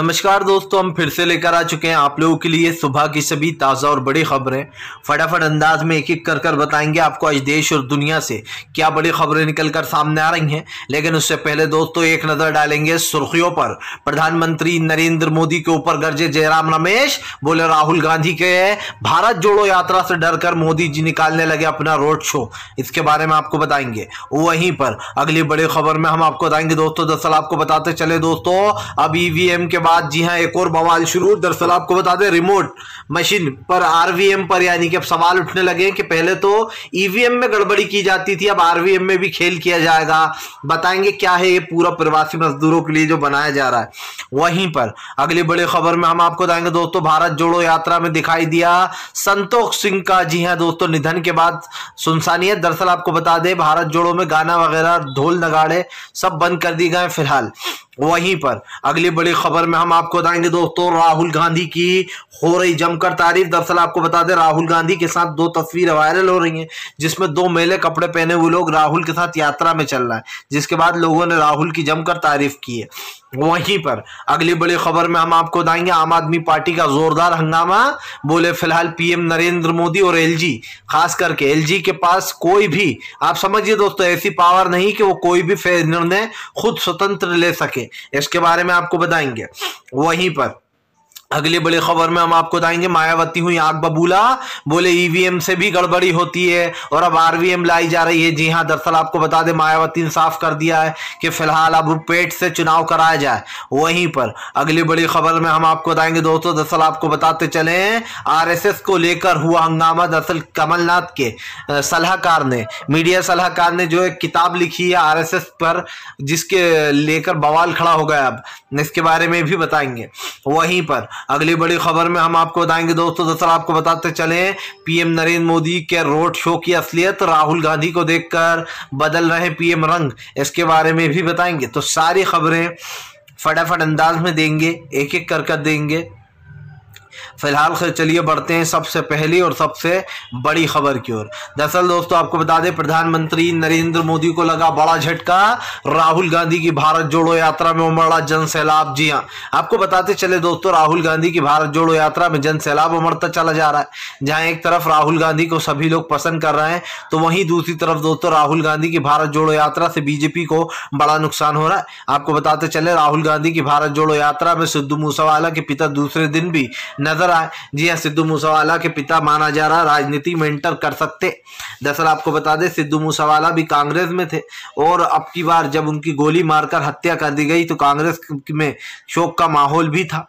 नमस्कार दोस्तों हम फिर से लेकर आ चुके हैं आप लोगों के लिए सुबह की सभी ताज़ा और बड़ी खबरें फटाफट अंदाज में एक एक कर कर बताएंगे आपको आज देश और दुनिया से क्या बड़ी खबरें निकल कर सामने आ रही हैं लेकिन उससे पहले दोस्तों एक नज़र डालेंगे सुर्खियों पर प्रधानमंत्री नरेंद्र मोदी के ऊपर गर्जे जयराम रमेश बोले राहुल गांधी के भारत जोड़ो यात्रा से डर मोदी जी निकालने लगे अपना रोड शो इसके बारे में आपको बताएंगे वहीं पर अगली बड़ी खबर में हम आपको बताएंगे दोस्तों दरअसल आपको बताते चले दोस्तों अब ईवीएम e के बाद जी हाँ एक और बवाल शुरू दरअसल आपको बता दें रिमोट मशीन पर आरवीएम पर यानी कि अब सवाल उठने लगे हैं कि पहले तो ईवीएम e में गड़बड़ी की जाती थी अब आरवीएम में भी खेल किया जाएगा बताएंगे क्या है ये पूरा प्रवासी मजदूरों के लिए जो बनाया जा रहा है वहीं पर अगली बड़ी खबर में हम आपको बताएंगे दोस्तों भारत जोड़ो यात्रा में दिखाई दिया संतोष सिंह का जी हाँ दोस्तों निधन के बाद सुनसानी है दरअसल आपको बता दें भारत जोड़ो में गाना वगैरह ढोल नगाड़े सब बंद कर दिए गए फिलहाल वहीं पर अगली बड़ी खबर में हम आपको बताएंगे दोस्तों राहुल गांधी की हो रही जमकर तारीफ दरअसल आपको बता दें राहुल गांधी के साथ दो तस्वीरें वायरल हो रही हैं जिसमें दो मेले कपड़े पहने हुए लोग राहुल के साथ यात्रा में चल रहा है जिसके बाद लोगों ने राहुल की जमकर तारीफ की है वहीं पर अगली बड़ी खबर में हम आपको बताएंगे आम आदमी पार्टी का जोरदार हंगामा बोले फिलहाल पीएम नरेंद्र मोदी और एलजी खास करके एलजी के पास कोई भी आप समझिए दोस्तों ऐसी पावर नहीं कि वो कोई भी निर्णय खुद स्वतंत्र ले सके इसके बारे में आपको बताएंगे वहीं पर अगली बड़ी खबर में हम आपको बताएंगे मायावती हुई आग बबूला बोले ईवीएम e से भी गड़बड़ी होती है और अब आरवीएम लाई जा रही है जी हाँ दरअसल आपको बता दें मायावती ने साफ कर दिया है कि फिलहाल अब पेट से चुनाव कराया जाए वहीं पर अगली बड़ी खबर में हम आपको बताएंगे दोस्तों दरअसल आपको बताते चले आरएसएस को लेकर हुआ हंगामा दरअसल कमलनाथ के सलाहकार ने मीडिया सलाहकार ने जो एक किताब लिखी है आर पर जिसके लेकर बवाल खड़ा हो गया अब इसके बारे में भी बताएंगे वहीं पर अगली बड़ी खबर में हम आपको बताएंगे दोस्तों दरअसल तो आपको बताते चले पीएम नरेंद्र मोदी के रोड शो की असलियत राहुल गांधी को देखकर बदल रहे पीएम रंग इसके बारे में भी बताएंगे तो सारी खबरें फटाफट अंदाज में देंगे एक एक कर कर देंगे फ़िलहाल चलिए बढ़ते हैं सबसे पहली और सबसे बड़ी खबर की ओर दरअसल दोस्तों आपको बता दें प्रधानमंत्री नरेंद्र मोदी को लगा बड़ा झटका राहुल गांधी की भारत जोड़ो यात्रा में उमड़ा जन सैलाब जी हाँ आपको बताते चले दोस्तों राहुल गांधी की भारत जोड़ो यात्रा में जन सैलाब उमड़ता चला जा रहा है जहाँ एक तरफ राहुल गांधी को सभी लोग पसंद कर रहे हैं तो वहीं दूसरी तरफ दोस्तों राहुल गांधी की भारत जोड़ो यात्रा से बीजेपी को बड़ा नुकसान हो रहा है आपको बताते चले राहुल गांधी की भारत जोड़ो यात्रा में सिद्धू मूसावाला के पिता दूसरे दिन भी नजर नजर आए जी हाँ सिद्धू मूसावाला के पिता माना जा रहा राजनीति में इंटर कर सकते दरअसल आपको बता दें सिद्धू मूसावाला भी कांग्रेस में थे और अब की बार जब उनकी गोली मारकर हत्या कर दी गई तो कांग्रेस में शोक का माहौल भी था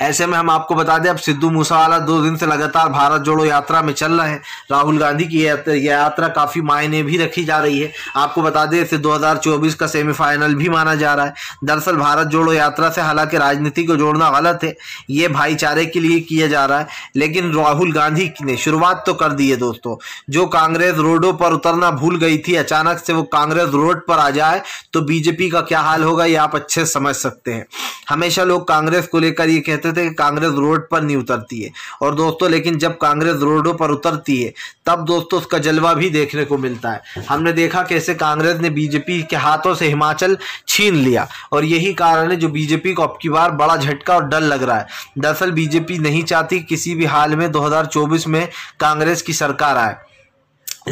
ऐसे में हम आपको बता दें अब सिद्धू मूसावाला दो दिन से लगातार भारत जोड़ो यात्रा में चल रहे हैं राहुल गांधी की यह यात्रा काफ़ी मायने भी रखी जा रही है आपको बता दें इसे 2024 का सेमीफाइनल भी माना जा रहा है दरअसल भारत जोड़ो यात्रा से हालांकि राजनीति को जोड़ना गलत है ये भाईचारे के लिए किया जा रहा है लेकिन राहुल गांधी ने शुरुआत तो कर दी है दोस्तों जो कांग्रेस रोडों पर उतरना भूल गई थी अचानक से वो कांग्रेस रोड पर आ जाए तो बीजेपी का क्या हाल होगा ये आप अच्छे समझ सकते हैं हमेशा लोग कांग्रेस को लेकर ये कहते थे कि कांग्रेस रोड पर नहीं उतरती है और दोस्तों लेकिन जब कांग्रेस रोडों पर उतरती है तब दोस्तों उसका जलवा भी देखने को मिलता है हमने देखा कैसे कांग्रेस ने बीजेपी के हाथों से हिमाचल छीन लिया और यही कारण है जो बीजेपी को अब की बार बड़ा झटका और डर लग रहा है दरअसल बीजेपी नहीं चाहती किसी भी हाल में दो में कांग्रेस की सरकार आए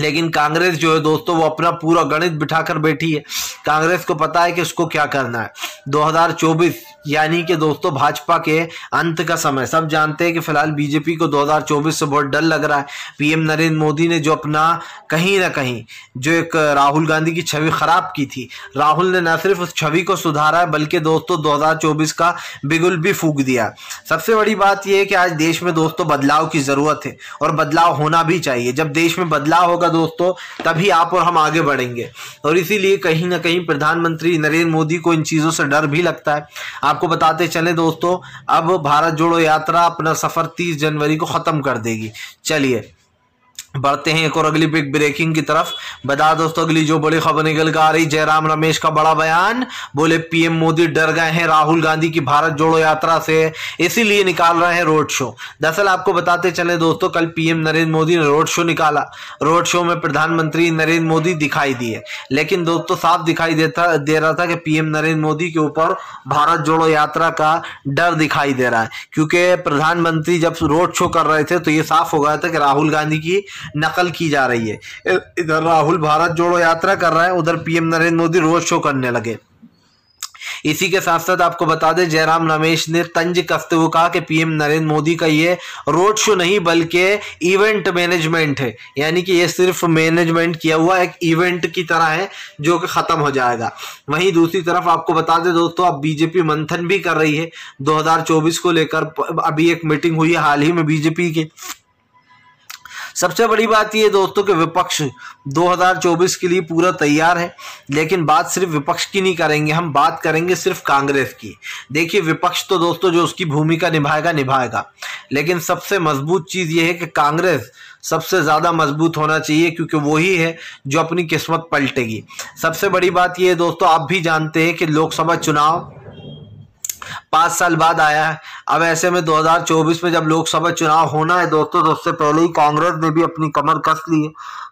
लेकिन कांग्रेस जो है दोस्तों वो अपना पूरा गणित बिठाकर बैठी है कांग्रेस को पता है कि उसको क्या करना है 2024 यानी कि दोस्तों भाजपा के अंत का समय सब जानते हैं कि फिलहाल बीजेपी को 2024 से बहुत डर लग रहा है पीएम नरेंद्र मोदी ने जो अपना कहीं ना कहीं जो एक राहुल गांधी की छवि खराब की थी राहुल ने न सिर्फ उस छवि को सुधारा है बल्कि दोस्तों 2024 का बिगुल भी फूक दिया सबसे बड़ी बात यह है कि आज देश में दोस्तों बदलाव की ज़रूरत है और बदलाव होना भी चाहिए जब देश में बदलाव होगा दोस्तों तभी आप और हम आगे बढ़ेंगे और इसीलिए कहीं ना कहीं प्रधानमंत्री नरेंद्र मोदी को इन चीज़ों से डर भी लगता है आपको बताते चले दोस्तों अब भारत जोड़ो यात्रा अपना सफ़र तीस जनवरी को ख़त्म कर देगी चलिए बढ़ते हैं एक और अगली बिग ब्रेकिंग की तरफ बता दोस्तों अगली जो बड़ी खबर निकल कर आ रही जयराम रमेश का बड़ा बयान बोले पीएम मोदी डर गए हैं राहुल गांधी की भारत जोड़ो यात्रा से इसीलिए निकाल रहे हैं रोड शो दरअसल आपको बताते चले दोस्तों कल पीएम नरेंद्र मोदी ने रोड शो निकाला रोड शो में प्रधानमंत्री नरेंद्र मोदी दिखाई दिए लेकिन दोस्तों साफ दिखाई देता दे रहा था कि पीएम नरेंद्र मोदी के ऊपर भारत जोड़ो यात्रा का डर दिखाई दे रहा है क्योंकि प्रधानमंत्री जब रोड शो कर रहे थे तो ये साफ हो गया था कि राहुल गांधी की नकल की जा रही है इधर राहुल भारत जोड़ो यात्रा कर रहा है उधर PM Narendra Modi road show करने लगे इसी के साथ साथ आपको बता दें जयराम रमेश ने तंज कसते हुए कहा कि पीएम नरेंद्र मोदी का ये रोड शो नहीं बल्कि इवेंट मैनेजमेंट है यानी कि ये सिर्फ मैनेजमेंट किया हुआ एक इवेंट की तरह है जो कि ख़त्म हो जाएगा वहीं दूसरी तरफ आपको बता दें दोस्तों अब बीजेपी मंथन भी कर रही है 2024 को लेकर अभी एक मीटिंग हुई है हाल ही में बीजेपी की सबसे बड़ी बात यह दोस्तों कि विपक्ष 2024 के लिए पूरा तैयार है लेकिन बात सिर्फ विपक्ष की नहीं करेंगे हम बात करेंगे सिर्फ कांग्रेस की देखिए विपक्ष तो दोस्तों जो उसकी भूमिका निभाएगा निभाएगा लेकिन सबसे मजबूत चीज़ ये है कि कांग्रेस सबसे ज़्यादा मजबूत होना चाहिए क्योंकि वही है जो अपनी किस्मत पलटेगी सबसे बड़ी बात ये दोस्तों आप भी जानते हैं कि लोकसभा चुनाव पाँच साल बाद आया है अब ऐसे में 2024 में जब लोकसभा चुनाव होना है दोस्तों तो उससे पहले ही कांग्रेस ने भी अपनी कमर कस ली है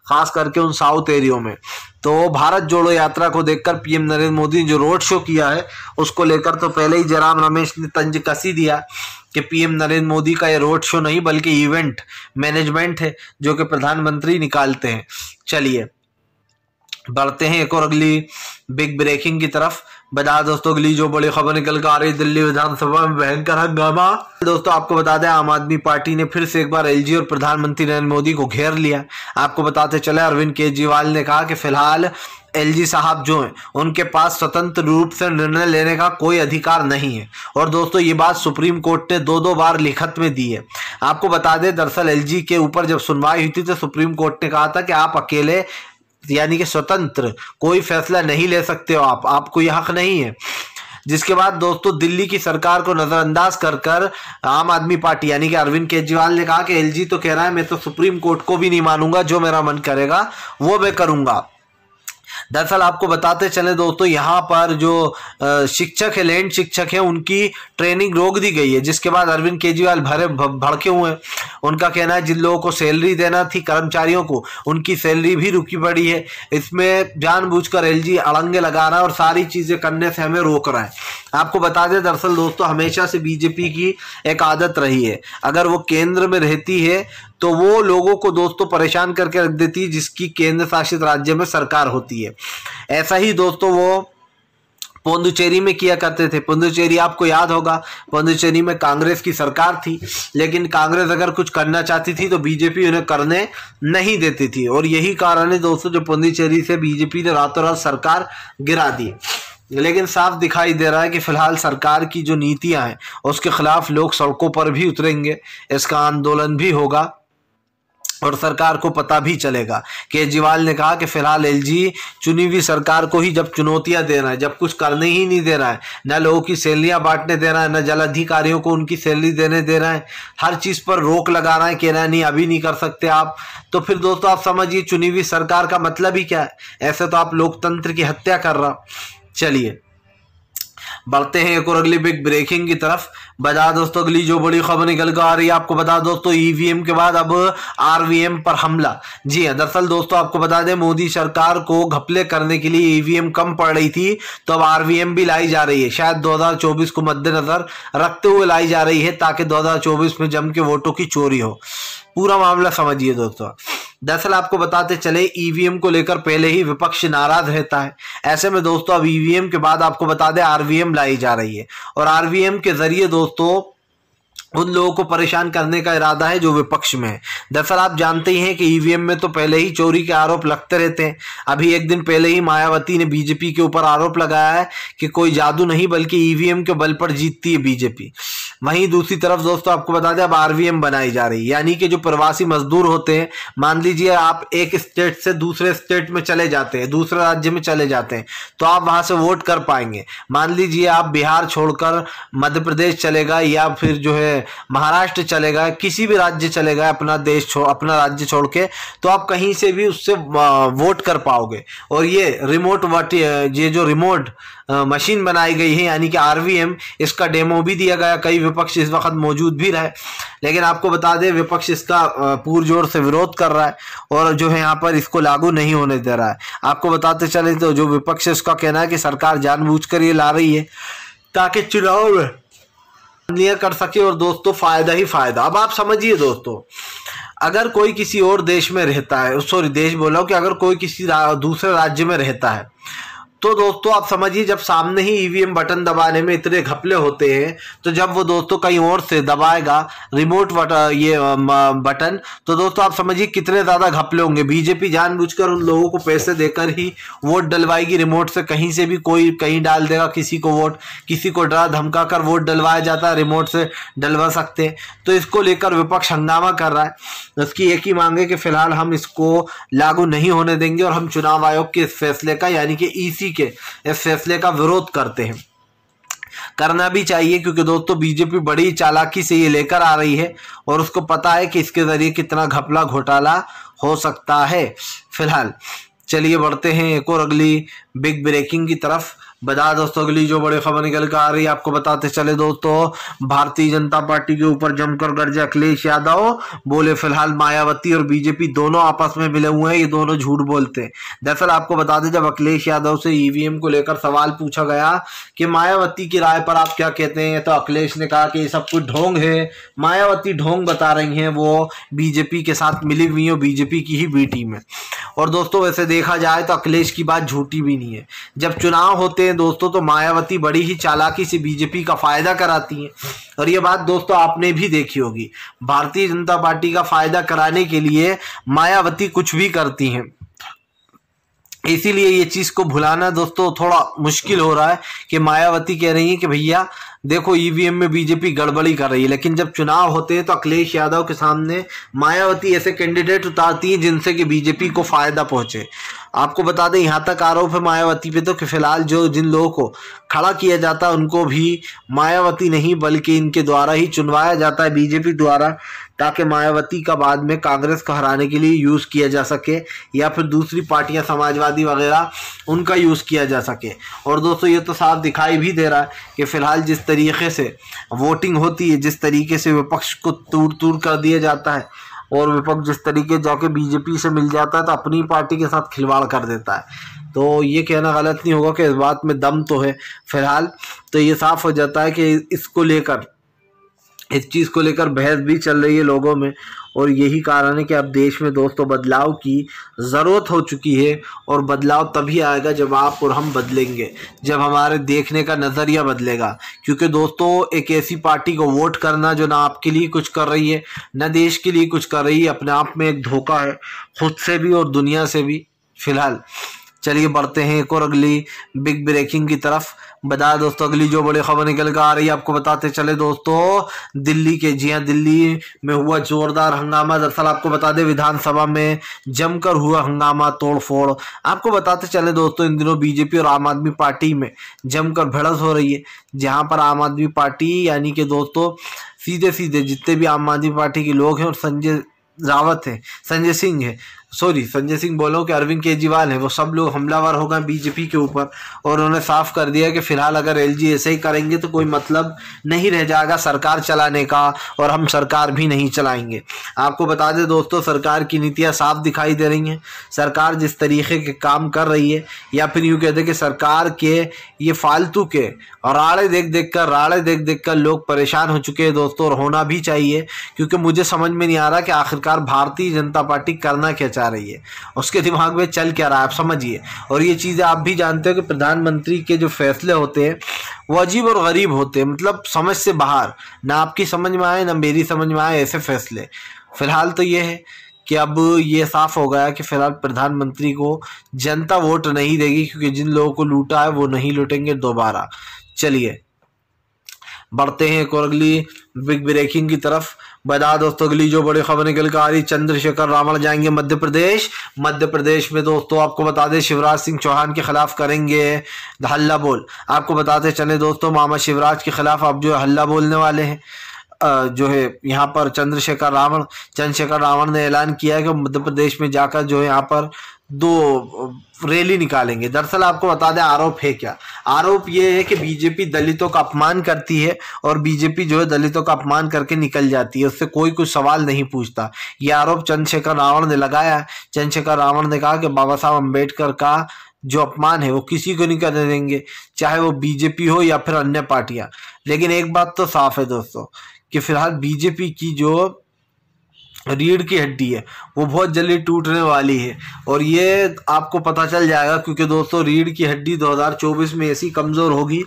खास करके उन साउथ एरियो में तो भारत जोड़ो यात्रा को देखकर पीएम नरेंद्र मोदी ने जो रोड शो किया है उसको लेकर तो पहले ही जयराम रमेश ने तंज कसी दिया कि पीएम नरेंद्र मोदी का ये रोड शो नहीं बल्कि इवेंट मैनेजमेंट है जो कि प्रधानमंत्री निकालते हैं चलिए बढ़ते हैं एक और अगली बिग ब्रेकिंग की तरफ बता दोस्तों अगली जो बड़ी खबर निकल कर आ रही दिल्ली विधानसभा में भयंकर हंगामा दोस्तों आपको बता दें आम आदमी पार्टी ने फिर से एक बार एलजी और प्रधानमंत्री नरेंद्र मोदी को घेर लिया आपको बताते चले अरविंद केजरीवाल ने कहा कि फिलहाल एलजी साहब जो हैं उनके पास स्वतंत्र रूप से निर्णय लेने का कोई अधिकार नहीं है और दोस्तों ये बात सुप्रीम कोर्ट ने दो दो बार लिखत में दी है आपको बता दें दरअसल एलजी के ऊपर जब सुनवाई हुई थी तो सुप्रीम कोर्ट ने कहा था कि आप अकेले यानी कि स्वतंत्र कोई फैसला नहीं ले सकते हो आप आपको यह हक नहीं है जिसके बाद दोस्तों दिल्ली की सरकार को नज़रअंदाज कर कर आम आदमी पार्टी यानी कि अरविंद केजरीवाल ने कहा कि एलजी तो कह रहा है मैं तो सुप्रीम कोर्ट को भी नहीं मानूंगा जो मेरा मन करेगा वो मैं करूंगा दरअसल आपको बताते चले दोस्तों यहाँ पर जो शिक्षक है लैंड शिक्षक है उनकी ट्रेनिंग रोक दी गई है जिसके बाद अरविंद केजरीवाल भरे भड़के हुए हैं उनका कहना है जिन लोगों को सैलरी देना थी कर्मचारियों को उनकी सैलरी भी रुकी पड़ी है इसमें जानबूझकर एलजी अड़ंगे लगा रहा है और सारी चीज़ें करने से हमें रोक रहा है आपको बता दें दरअसल दोस्तों हमेशा से बीजेपी की एक आदत रही है अगर वो केंद्र में रहती है तो वो लोगों को दोस्तों परेशान करके रख देती है जिसकी केंद्र शासित राज्य में सरकार होती है ऐसा ही दोस्तों वो पोंदुचेरी में किया करते थे पोंदुचेरी आपको याद होगा पोंदुचेरी में कांग्रेस की सरकार थी लेकिन कांग्रेस अगर कुछ करना चाहती थी तो बीजेपी उन्हें करने नहीं देती थी और यही कारण है दोस्तों जो पोंदुचेरी से बीजेपी ने रातों रात सरकार गिरा दी लेकिन साफ दिखाई दे रहा है कि फिलहाल सरकार की जो नीतियां हैं उसके खिलाफ लोग सड़कों पर भी उतरेंगे इसका आंदोलन भी होगा और सरकार को पता भी चलेगा केजरीवाल ने कहा कि फिलहाल एलजी चुनी हुई सरकार को ही जब चुनौतियां दे रहा है जब कुछ करने ही नहीं दे रहा है न लोगों की सैलरियां बांटने दे रहा है न अधिकारियों को उनकी सैलरी देने दे रहा है हर चीज़ पर रोक लगा रहा है कहना नहीं अभी नहीं कर सकते आप तो फिर दोस्तों आप समझिए चुनी हुई सरकार का मतलब ही क्या है ऐसे तो आप लोकतंत्र की हत्या कर रहा चलिए बढ़ते हैं एक और अगली बिग ब्रेकिंग की तरफ बता दोस्तों अगली जो बड़ी खबर निकल कर आ रही है आपको बता दोस्तों ईवीएम e के बाद अब आरवीएम पर हमला जी हाँ दरअसल दोस्तों आपको बता दें मोदी सरकार को घपले करने के लिए ईवीएम e कम पड़ रही थी तो अब आरवीएम भी लाई जा रही है शायद 2024 को मद्देनजर रखते हुए लाई जा रही है ताकि चौबीस में जम के वोटों की चोरी हो पूरा मामला समझिए दोस्तों दरअसल आपको बताते चले ईवीएम e को लेकर पहले ही विपक्ष नाराज रहता है ऐसे में दोस्तों अब ईवीएम e के बाद आपको बता दें आरवीएम लाई जा रही है और आरवीएम के जरिए दोस्तों उन लोगों को परेशान करने का इरादा है जो विपक्ष में है दरअसल आप जानते ही हैं कि ईवीएम e में तो पहले ही चोरी के आरोप लगते रहते हैं अभी एक दिन पहले ही मायावती ने बीजेपी के ऊपर आरोप लगाया है कि कोई जादू नहीं बल्कि ईवीएम के बल पर जीतती है बीजेपी वहीं दूसरी तरफ दोस्तों आपको बता दें अब आरवीएम बनाई जा रही है यानी कि जो प्रवासी मजदूर होते हैं मान लीजिए आप एक स्टेट से दूसरे स्टेट में चले जाते हैं दूसरे राज्य में चले जाते हैं तो आप वहां से वोट कर पाएंगे मान लीजिए आप बिहार छोड़कर मध्य प्रदेश चलेगा या फिर जो है महाराष्ट्र चलेगा किसी भी राज्य चलेगा अपना देश अपना राज्य छोड़ के तो आप कहीं से भी उससे वोट कर पाओगे और ये रिमोट वोट ये जो रिमोट मशीन बनाई गई है यानी कि आरवीएम इसका डेमो भी दिया गया कई विपक्ष इस वक्त मौजूद भी रहे लेकिन आपको बता दें विपक्ष इसका पुरजोर से विरोध कर रहा है और जो है यहाँ पर इसको लागू नहीं होने दे रहा है आपको बताते चले तो जो विपक्ष उसका कहना है कि सरकार जानबूझ ये ला रही है ताकि चुनाव में कर सके और दोस्तों फ़ायदा ही फ़ायदा अब आप समझिए दोस्तों अगर कोई किसी और देश में रहता है सॉरी देश बोला कि अगर कोई किसी दूसरे राज्य में रहता है तो दोस्तों आप समझिए जब सामने ही ईवीएम e बटन दबाने में इतने घपले होते हैं तो जब वो दोस्तों कहीं और से दबाएगा रिमोट ये बटन तो दोस्तों आप समझिए कितने ज़्यादा घपले होंगे बीजेपी जानबूझकर उन लोगों को पैसे देकर ही वोट डलवाएगी रिमोट से कहीं से भी कोई कहीं डाल देगा किसी को वोट किसी को डरा धमका कर वोट डलवाया जाता है रिमोट से डलवा सकते हैं तो इसको लेकर विपक्ष हंगामा कर रहा है उसकी एक ही मांग है कि फिलहाल हम इसको लागू नहीं होने देंगे और हम चुनाव आयोग के इस फैसले का यानी कि ई e के इस फैसले का विरोध करते हैं करना भी चाहिए क्योंकि दोस्तों बीजेपी बड़ी चालाकी से ये लेकर आ रही है और उसको पता है कि इसके ज़रिए कितना घपला घोटाला हो सकता है फिलहाल चलिए बढ़ते हैं एक और अगली बिग ब्रेकिंग की तरफ बता दोस्तों अगली जो बड़ी खबर निकल कर आ रही है आपको बताते चले दोस्तों भारतीय जनता पार्टी के ऊपर जमकर गर्जे अखिलेश यादव बोले फिलहाल मायावती और बीजेपी दोनों आपस में मिले हुए हैं ये दोनों झूठ बोलते हैं दरअसल आपको बता दें जब अखिलेश यादव से ईवीएम को लेकर सवाल पूछा गया कि मायावती की राय पर आप क्या कहते हैं तो अखिलेश ने कहा कि ये सब कुछ ढोंग है मायावती ढोंग बता रही है वो बीजेपी के साथ मिली हुई है बीजेपी की ही बी टीम है और दोस्तों वैसे देखा जाए तो अखिलेश की बात झूठी भी नहीं है जब चुनाव होते हैं दोस्तों तो मायावती बड़ी ही चालाकी से बीजेपी का फायदा कराती हैं और ये बात दोस्तों आपने भी देखी होगी भारतीय जनता पार्टी का फायदा कराने के लिए मायावती कुछ भी करती हैं इसीलिए ये चीज़ को भुलाना दोस्तों थोड़ा मुश्किल हो रहा है कि मायावती कह रही है कि भैया देखो ईवीएम e में बीजेपी गड़बड़ी कर रही है लेकिन जब चुनाव होते हैं तो अखिलेश यादव के सामने मायावती ऐसे कैंडिडेट उतारती हैं जिनसे कि बीजेपी को फ़ायदा पहुंचे आपको बता दें यहाँ तक आरोप है मायावती पे तो कि फिलहाल जो जिन लोगों को खड़ा किया जाता है उनको भी मायावती नहीं बल्कि इनके द्वारा ही चुनवाया जाता है बीजेपी द्वारा ताकि मायावती का बाद में कांग्रेस को हराने के लिए यूज़ किया जा सके या फिर दूसरी पार्टियां समाजवादी वगैरह उनका यूज़ किया जा सके और दोस्तों ये तो साफ दिखाई भी दे रहा है कि फ़िलहाल जिस तरीके से वोटिंग होती है जिस तरीके से विपक्ष को तूर तूर कर दिया जाता है और विपक्ष जिस तरीके जाके बीजेपी से मिल जाता है तो अपनी पार्टी के साथ खिलवाड़ कर देता है तो ये कहना गलत नहीं होगा कि इस बात में दम तो है फिलहाल तो ये साफ हो जाता है कि इसको लेकर इस चीज़ को लेकर बहस भी चल रही है लोगों में और यही कारण है कि अब देश में दोस्तों बदलाव की ज़रूरत हो चुकी है और बदलाव तभी आएगा जब आप और हम बदलेंगे जब हमारे देखने का नज़रिया बदलेगा क्योंकि दोस्तों एक ऐसी पार्टी को वोट करना जो ना आपके लिए कुछ कर रही है ना देश के लिए कुछ कर रही है अपने आप में एक धोखा है खुद से भी और दुनिया से भी फिलहाल चलिए बढ़ते हैं एक और अगली बिग ब्रेकिंग की तरफ बताया दोस्तों अगली जो बड़ी खबर निकल कर आ रही है आपको बताते चले दोस्तों दिल्ली के जी हाँ दिल्ली में हुआ जोरदार हंगामा दरअसल आपको बता दें विधानसभा में जमकर हुआ हंगामा तोड़फोड़ आपको बताते चले दोस्तों इन दिनों बीजेपी और आम आदमी पार्टी में जमकर भड़स हो रही है जहाँ पर आम आदमी पार्टी यानी कि दोस्तों सीधे सीधे जितने भी आम आदमी पार्टी के लोग हैं और संजय रावत है संजय सिंह है सॉरी संजय सिंह बोलो कि अरविंद केजरीवाल है वो सब लोग हमलावर हो गए बीजेपी के ऊपर और उन्होंने साफ कर दिया कि फिलहाल अगर एल ऐसे ही करेंगे तो कोई मतलब नहीं रह जाएगा सरकार चलाने का और हम सरकार भी नहीं चलाएंगे आपको बता दें दोस्तों सरकार की नीतियाँ साफ दिखाई दे रही हैं सरकार जिस तरीके के काम कर रही है या फिर यूँ कहते कि सरकार के ये फालतू के और आड़े देख देख कर राड़े देख देख कर लोग परेशान हो चुके हैं दोस्तों और होना भी चाहिए क्योंकि मुझे समझ में नहीं आ रहा कि आखिरकार भारतीय जनता पार्टी करना क्या चाहिए आ रही है उसके दिमाग में चल क्या रहा है आप समझिए और ये चीज़ें आप भी जानते हो कि प्रधानमंत्री के जो फैसले होते हैं वो अजीब और गरीब होते हैं मतलब समझ से बाहर ना आपकी समझ में आए ना मेरी समझ में आए ऐसे फैसले फिलहाल तो ये है कि अब ये साफ हो गया कि फिलहाल प्रधानमंत्री को जनता वोट नहीं देगी क्योंकि जिन लोगों को लूटा है वो नहीं लूटेंगे दोबारा चलिए बढ़ते हैं एक और अगली बिग ब्रेकिंग की तरफ बता दोस्तों अगली जो बड़ी खबर निकल कर आ रही चंद्रशेखर रावण जाएंगे मध्य प्रदेश मध्य प्रदेश में दोस्तों आपको बता दें शिवराज सिंह चौहान के खिलाफ करेंगे हल्ला बोल आपको बताते चले दोस्तों मामा शिवराज के खिलाफ आप जो हल्ला बोलने वाले हैं जो है यहाँ पर चंद्रशेखर रावण चंद्रशेखर रावण ने ऐलान किया है कि मध्य प्रदेश में जाकर जो है यहाँ पर दो रैली निकालेंगे दरअसल आपको बता दें आरोप है क्या आरोप ये है कि बीजेपी दलितों का अपमान करती है और बीजेपी जो है दलितों का अपमान करके निकल जाती है उससे कोई कुछ सवाल नहीं पूछता ये आरोप चंद्रशेखर रावण ने लगाया चंद्रशेखर रावण ने कहा कि बाबा साहब अम्बेडकर का जो अपमान है वो किसी को नहीं करने देंगे चाहे वो बीजेपी हो या फिर अन्य पार्टियां लेकिन एक बात तो साफ है दोस्तों कि फिलहाल बीजेपी की जो रीढ़ की हड्डी है वो बहुत जल्दी टूटने वाली है और ये आपको पता चल जाएगा क्योंकि दोस्तों रीढ़ की हड्डी 2024 में ऐसी कमज़ोर होगी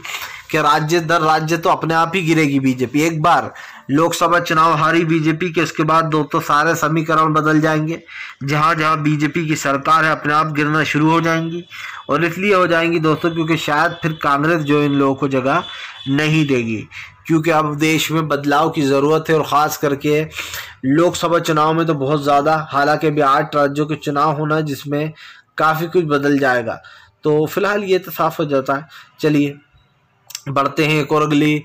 कि राज्य दर राज्य तो अपने आप ही गिरेगी बीजेपी एक बार लोकसभा चुनाव हारी बीजेपी के उसके बाद दोस्तों सारे समीकरण बदल जाएंगे जहाँ जहाँ बीजेपी की सरकार है अपने आप गिरना शुरू हो जाएंगी और इसलिए हो जाएंगी दोस्तों क्योंकि शायद फिर कांग्रेस जो इन लोगों को जगह नहीं देगी क्योंकि अब देश में बदलाव की ज़रूरत है और ख़ास करके लोकसभा चुनाव में तो बहुत ज़्यादा हालांकि अभी आठ राज्यों के चुनाव होना जिसमें काफ़ी कुछ बदल जाएगा तो फिलहाल ये तो साफ़ हो जाता है चलिए बढ़ते हैं एक और अगली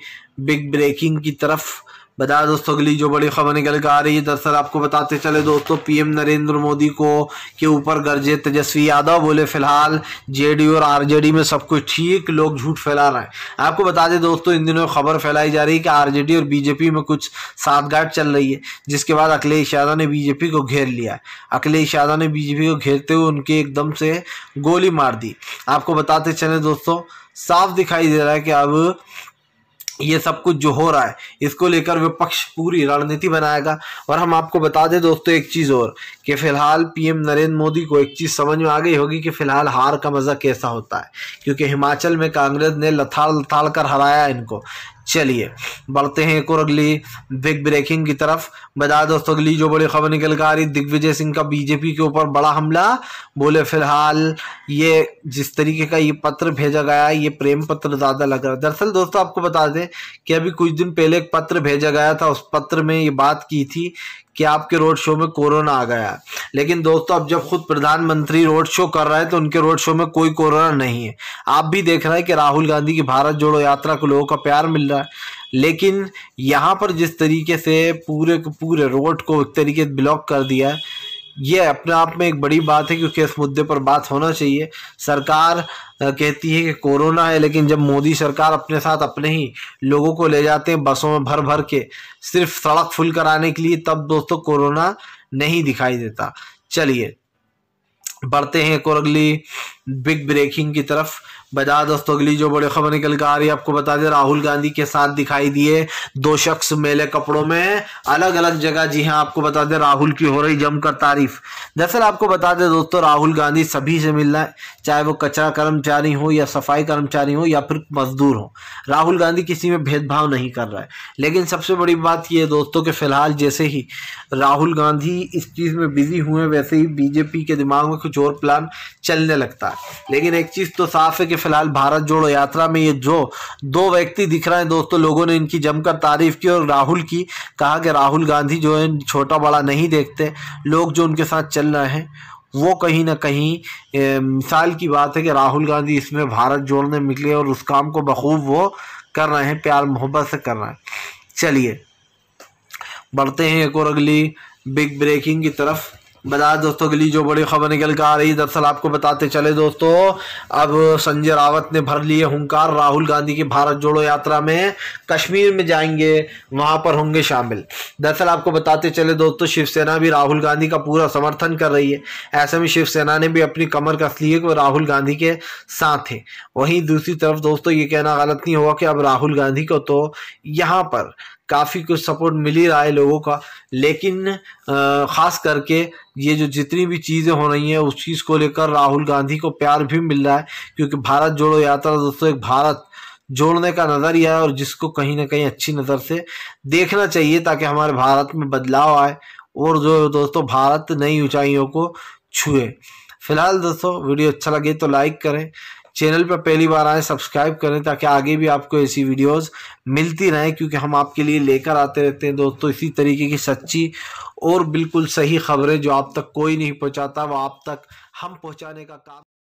बिग ब्रेकिंग की तरफ बताया दोस्तों अगली जो बड़ी खबर निकल कर आ रही है दरअसल आपको बताते चले दोस्तों पीएम नरेंद्र मोदी को के ऊपर गर्जे तेजस्वी यादव बोले फिलहाल जेडीयू और आरजेडी में सब कुछ ठीक लोग झूठ फैला रहे हैं आपको बता दें दोस्तों इन दिनों खबर फैलाई जा रही है कि आरजेडी और बीजेपी में कुछ साठगांठ चल रही है जिसके बाद अखिलेश यादव ने बीजेपी को घेर लिया अखिलेश यादव ने बीजेपी को घेरते हुए उनके एकदम से गोली मार दी आपको बताते चले दोस्तों साफ दिखाई दे रहा है कि अब ये सब कुछ जो हो रहा है इसको लेकर विपक्ष पूरी रणनीति बनाएगा और हम आपको बता दें दोस्तों एक चीज़ और कि फिलहाल पीएम नरेंद्र मोदी को एक चीज़ समझ में आ गई होगी कि फिलहाल हार का मज़ा कैसा होता है क्योंकि हिमाचल में कांग्रेस ने लथाड़ लथाड़ कर हराया इनको चलिए बढ़ते हैं एक और अगली बिग ब्रेकिंग की तरफ बजाय दोस्तों अगली जो बड़ी खबर निकल कर आ रही दिग्विजय सिंह का बीजेपी के ऊपर बड़ा हमला बोले फिलहाल ये जिस तरीके का ये पत्र भेजा गया ये प्रेम पत्र ज़्यादा लग रहा है दरअसल दोस्तों आपको बता दें कि अभी कुछ दिन पहले एक पत्र भेजा गया था उस पत्र में ये बात की थी कि आपके रोड शो में कोरोना आ गया लेकिन दोस्तों अब जब खुद प्रधानमंत्री रोड शो कर रहे हैं तो उनके रोड शो में कोई कोरोना नहीं है आप भी देख रहे हैं कि राहुल गांधी की भारत जोड़ो यात्रा को लोगों का प्यार मिल रहा है लेकिन यहाँ पर जिस तरीके से पूरे पूरे रोड को एक तरीके ब्लॉक कर दिया है ये अपने आप में एक बड़ी बात है क्योंकि इस मुद्दे पर बात होना चाहिए सरकार कहती है कि कोरोना है लेकिन जब मोदी सरकार अपने साथ अपने ही लोगों को ले जाते हैं बसों में भर भर के सिर्फ सड़क फुल कराने के लिए तब दोस्तों कोरोना नहीं दिखाई देता चलिए बढ़ते हैं एक और अगली बिग ब्रेकिंग की तरफ बजा दोस्तों अगली जो बड़ी खबर निकल कर आ रही है आपको बता दें राहुल गांधी के साथ दिखाई दिए दो शख्स मेले कपड़ों में अलग अलग जगह जी हाँ आपको बता दें राहुल की हो रही जमकर तारीफ दरअसल आपको बता दें दोस्तों राहुल गांधी सभी से मिलना है चाहे वो कचरा कर्मचारी हो या सफाई कर्मचारी हो या फिर मजदूर हो राहुल गांधी किसी में भेदभाव नहीं कर रहा है लेकिन सबसे बड़ी बात यह दोस्तों के फिलहाल जैसे ही राहुल गांधी इस चीज़ में बिजी हुए वैसे ही बीजेपी के दिमाग में कुछ और प्लान चलने लगता है लेकिन एक चीज़ तो साफ है कि फिलहाल भारत जोड़ो यात्रा में ये जो दो व्यक्ति दिख रहे हैं दोस्तों लोगों ने इनकी जमकर तारीफ की और राहुल की कहा कि राहुल गांधी जो है छोटा बड़ा नहीं देखते लोग जो उनके साथ चल रहे हैं वो कहीं ना कहीं ए, मिसाल की बात है कि राहुल गांधी इसमें भारत जोड़ने निकले और उस काम को बखूब वो कर रहे हैं प्यार मोहब्बत से कर रहे हैं चलिए बढ़ते हैं एक और अगली बिग ब्रेकिंग की तरफ बता दोस्तों के लिए जो बड़ी खबर निकल कर आ रही है दरअसल आपको बताते चले दोस्तों अब संजय रावत ने भर लिए हंकार राहुल गांधी की भारत जोड़ो यात्रा में कश्मीर में जाएंगे वहां पर होंगे शामिल दरअसल आपको बताते चले दोस्तों शिवसेना भी राहुल गांधी का पूरा समर्थन कर रही है ऐसे में शिवसेना ने भी अपनी कमर कस ली है कि राहुल गांधी के साथ है वहीं दूसरी तरफ दोस्तों ये कहना गलत नहीं होगा कि अब राहुल गांधी को तो यहाँ पर काफ़ी कुछ सपोर्ट मिल ही रहा है लोगों का लेकिन ख़ास करके ये जो जितनी भी चीज़ें हो रही हैं उस चीज़ को लेकर राहुल गांधी को प्यार भी मिल रहा है क्योंकि भारत जोड़ो यात्रा दोस्तों एक भारत जोड़ने का नज़रिया है और जिसको कहीं ना कहीं अच्छी नज़र से देखना चाहिए ताकि हमारे भारत में बदलाव आए और जो दोस्तों भारत नई ऊंचाइयों को छुए फिलहाल दोस्तों वीडियो अच्छा लगे तो लाइक करें चैनल पर पहली बार आए सब्सक्राइब करें ताकि आगे भी आपको ऐसी वीडियोस मिलती रहें क्योंकि हम आपके लिए लेकर आते रहते हैं दोस्तों इसी तरीके की सच्ची और बिल्कुल सही खबरें जो आप तक कोई नहीं पहुंचाता वो आप तक हम पहुंचाने का काम